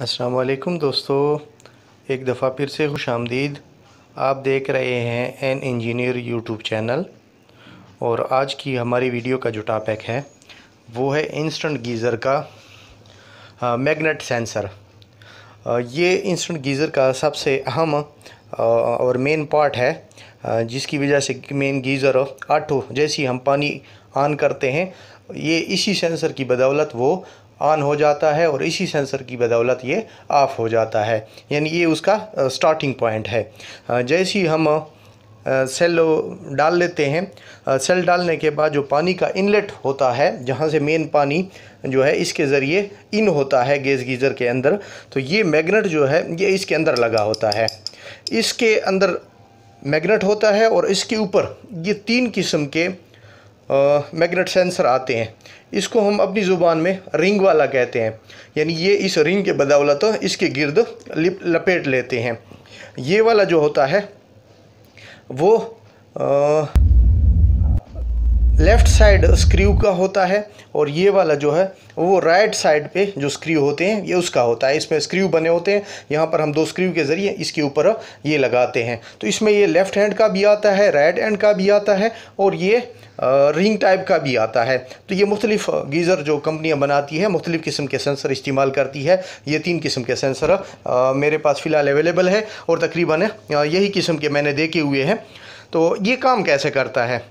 अस्सलाम वालेकुम दोस्तों एक दफ़ा फिर से खुश आमदीद आप देख रहे हैं एन इंजीनियर यूट्यूब चैनल और आज की हमारी वीडियो का जो टॉपिक है वो है इंस्टेंट गीज़र का मैग्नेट हाँ, सेंसर ये इंस्टेंट गीज़र का सबसे अहम और मेन पार्ट है जिसकी वजह से मेन गीज़र आटो जैसी हम पानी ऑन करते हैं ये इसी सेंसर की बदौलत वो ऑन हो जाता है और इसी सेंसर की बदौलत ये ऑफ हो जाता है यानी ये उसका स्टार्टिंग पॉइंट है जैसे ही हम सेल डाल लेते हैं सेल डालने के बाद जो पानी का इनलेट होता है जहाँ से मेन पानी जो है इसके ज़रिए इन होता है गैस गीज़र के अंदर तो ये मैग्नेट जो है ये इसके अंदर लगा होता है इसके अंदर मैग्नेट होता है और इसके ऊपर ये तीन किस्म के मैग्नेट सेंसर आते हैं इसको हम अपनी ज़ुबान में रिंग वाला कहते हैं यानी ये इस रिंग के बदौलत इसके गिरद लपेट लेते हैं ये वाला जो होता है वो आ, लेफ़्ट साइड स्क्रू का होता है और ये वाला जो है वो राइट साइड पे जो स्क्रू होते हैं ये उसका होता है इसमें स्क्रू बने होते हैं यहाँ पर हम दो स्क्रू के ज़रिए इसके ऊपर ये लगाते हैं तो इसमें ये लेफ़्ट हैंड का भी आता है राइट हैंड का भी आता है और ये रिंग टाइप का भी आता है तो ये मुख्तलिफ गीज़र जो कंपनियाँ बनाती है मुख्तलिफ़ किस्म के सेंसर इस्तेमाल करती है ये तीन किस्म के सेंसर मेरे पास फ़िलहाल अवेलेबल है और तकरीबन यही किस्म के मैंने देखे हुए हैं तो ये काम कैसे करता है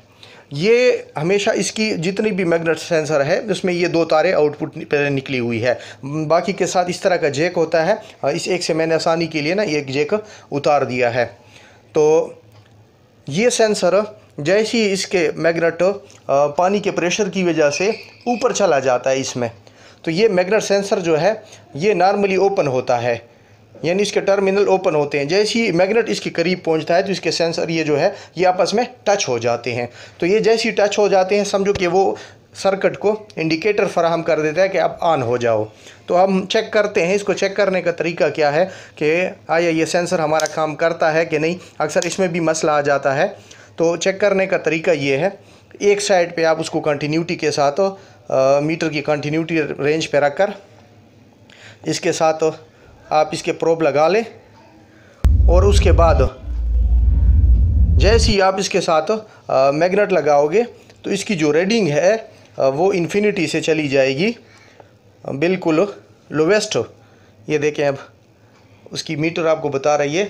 ये हमेशा इसकी जितनी भी मैग्नेट सेंसर है उसमें ये दो तारे आउटपुट निकली हुई है बाकी के साथ इस तरह का जेक होता है हाँ, इस एक से मैंने आसानी के लिए ना एक जेक उतार दिया है तो ये सेंसर जैसे ही इसके मैग्नेट पानी के प्रेशर की वजह से ऊपर चला जाता है इसमें तो ये मैग्नेट सेंसर जो है ये नॉर्मली ओपन होता है यानी इसके टर्मिनल ओपन होते हैं जैसे ही मैग्नेट इसके करीब पहुंचता है तो इसके सेंसर ये जो है ये आपस में टच हो जाते हैं तो ये जैसे ही टच हो जाते हैं समझो कि वो सर्किट को इंडिकेटर फराहम कर देता है कि आप ऑन हो जाओ तो हम चेक करते हैं इसको चेक करने का तरीका क्या है कि आया ये सेंसर हमारा काम करता है कि नहीं अक्सर इसमें भी मसला आ जाता है तो चेक करने का तरीका ये है एक साइड पर आप उसको कंटिन्यूटी के साथ मीटर की कंटिन्यूटी रेंज पर रख कर इसके साथ आप इसके प्रोब लगा लें और उसके बाद जैसे ही आप इसके साथ मैग्नेट लगाओगे तो इसकी जो रेडिंग है वो इन्फिनिटी से चली जाएगी बिल्कुल लोवेस्ट ये देखें अब उसकी मीटर आपको बता रही है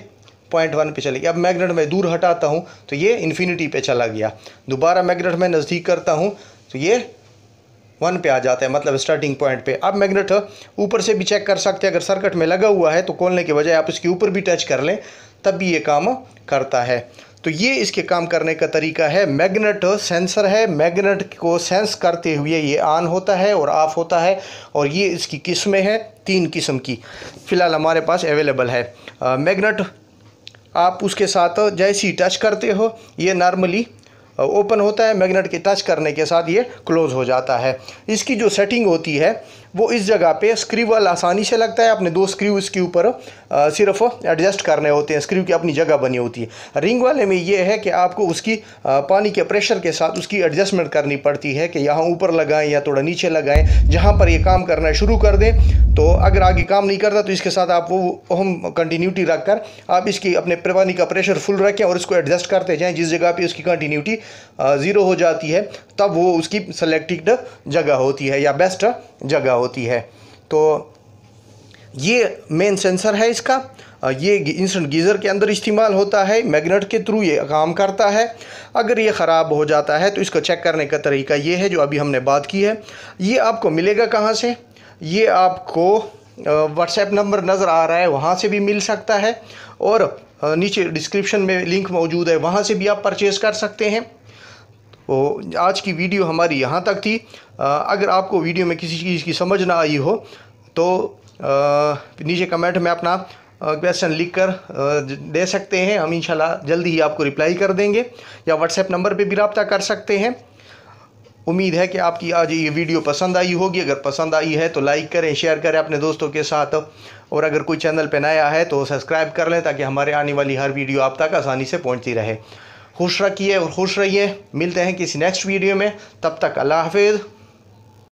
पॉइंट वन पर चलेगी अब मैग्नेट मैं दूर हटाता हूँ तो ये इन्फिनिटी पे चला गया दोबारा मैग्नेट मैं नज़दीक करता हूँ तो ये वन पे आ जाता है मतलब स्टार्टिंग पॉइंट पे अब मैग्नेट ऊपर से भी चेक कर सकते हैं अगर सर्किट में लगा हुआ है तो खोलने के बजाय आप इसके ऊपर भी टच कर लें तब भी ये काम करता है तो ये इसके काम करने का तरीका है मैग्नेट सेंसर है मैग्नेट को सेंस करते हुए ये ऑन होता है और ऑफ होता है और ये इसकी किस्में हैं तीन किस्म की फ़िलहाल हमारे पास अवेलेबल है मैग्नेट आप उसके साथ जैसे ही टच करते हो ये नॉर्मली ओपन होता है मैग्नेट के टच करने के साथ ये क्लोज़ हो जाता है इसकी जो सेटिंग होती है वो इस जगह पे वाल आसानी से लगता है अपने दो स्क्रीव इसके ऊपर सिर्फ एडजस्ट करने होते हैं स्क्रीव की अपनी जगह बनी होती है रिंग वाले में ये है कि आपको उसकी पानी के प्रेशर के साथ उसकी एडजस्टमेंट करनी पड़ती है कि यहाँ ऊपर लगाएं या थोड़ा नीचे लगाएं जहाँ पर ये काम करना शुरू कर दें तो अगर आगे काम नहीं करता तो इसके साथ आप वो हम कंटिन्यूटी रख कर आप इसकी अपने प्रवानी का प्रेशर फुल रखें और इसको एडजस्ट करते जाएँ जिस जगह पर उसकी कंटिन्यूटी ज़ीरो हो जाती है तब वो उसकी सेलेक्टेड जगह होती है या बेस्ट जगह होती है तो ये मेन सेंसर है इसका ये इंस्टेंट गीज़र के अंदर इस्तेमाल होता है मैग्नेट के थ्रू ये काम करता है अगर ये ख़राब हो जाता है तो इसको चेक करने का तरीका ये है जो अभी हमने बात की है ये आपको मिलेगा कहाँ से ये आपको व्हाट्सएप नंबर नज़र आ रहा है वहाँ से भी मिल सकता है और नीचे डिस्क्रिप्शन में लिंक मौजूद है वहाँ से भी आप परचेज़ कर सकते हैं तो आज की वीडियो हमारी यहाँ तक थी अगर आपको वीडियो में किसी चीज़ की समझ ना आई हो तो नीचे कमेंट में अपना क्वेश्चन लिख कर दे सकते हैं हम इंशाल्लाह जल्दी ही आपको रिप्लाई कर देंगे या व्हाट्सएप नंबर पे भी रबता कर सकते हैं उम्मीद है कि आपकी आज ये वीडियो पसंद आई होगी अगर पसंद आई है तो लाइक करें शेयर करें अपने दोस्तों के साथ और अगर कोई चैनल पर नया है तो सब्सक्राइब कर लें ताकि हमारे आने वाली हर वीडियो आप तक आसानी से पहुँचती रहे खुश रखिए और खुश रहिए मिलते हैं किसी नेक्स्ट वीडियो में तब तक अल्लाह हाफिज़